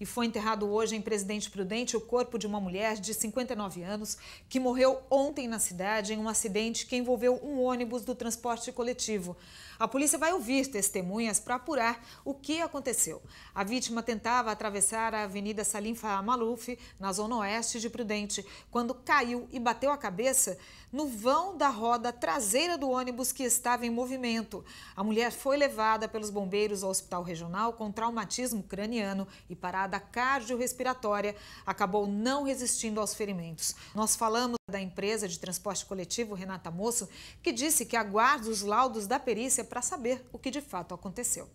e foi enterrado hoje em Presidente Prudente o corpo de uma mulher de 59 anos que morreu ontem na cidade em um acidente que envolveu um ônibus do transporte coletivo. A polícia vai ouvir testemunhas para apurar o que aconteceu. A vítima tentava atravessar a Avenida Salim Maluf, na zona oeste de Prudente, quando caiu e bateu a cabeça no vão da roda traseira do ônibus que estava em movimento. A mulher foi levada pelos bombeiros ao hospital regional com traumatismo craniano e parada parada cardiorrespiratória, acabou não resistindo aos ferimentos. Nós falamos da empresa de transporte coletivo Renata Moço, que disse que aguarda os laudos da perícia para saber o que de fato aconteceu.